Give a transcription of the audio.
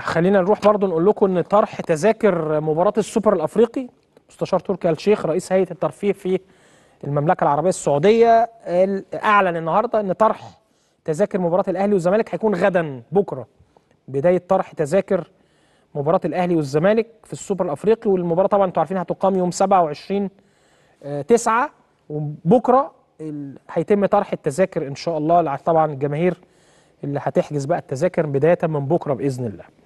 خلينا نروح برضو نقول لكم ان طرح تذاكر مباراه السوبر الافريقي مستشار تركي آل الشيخ رئيس هيئه الترفيه في المملكه العربيه السعوديه اعلن النهارده ان طرح تذاكر مباراه الاهلي والزمالك هيكون غدا بكره بدايه طرح تذاكر مباراه الاهلي والزمالك في السوبر الافريقي والمباراه طبعا انتوا عارفين هتقام يوم 27 9 آه، وبكره هيتم طرح التذاكر ان شاء الله طبعا الجماهير اللي هتحجز بقى التذاكر بدايه من بكره باذن الله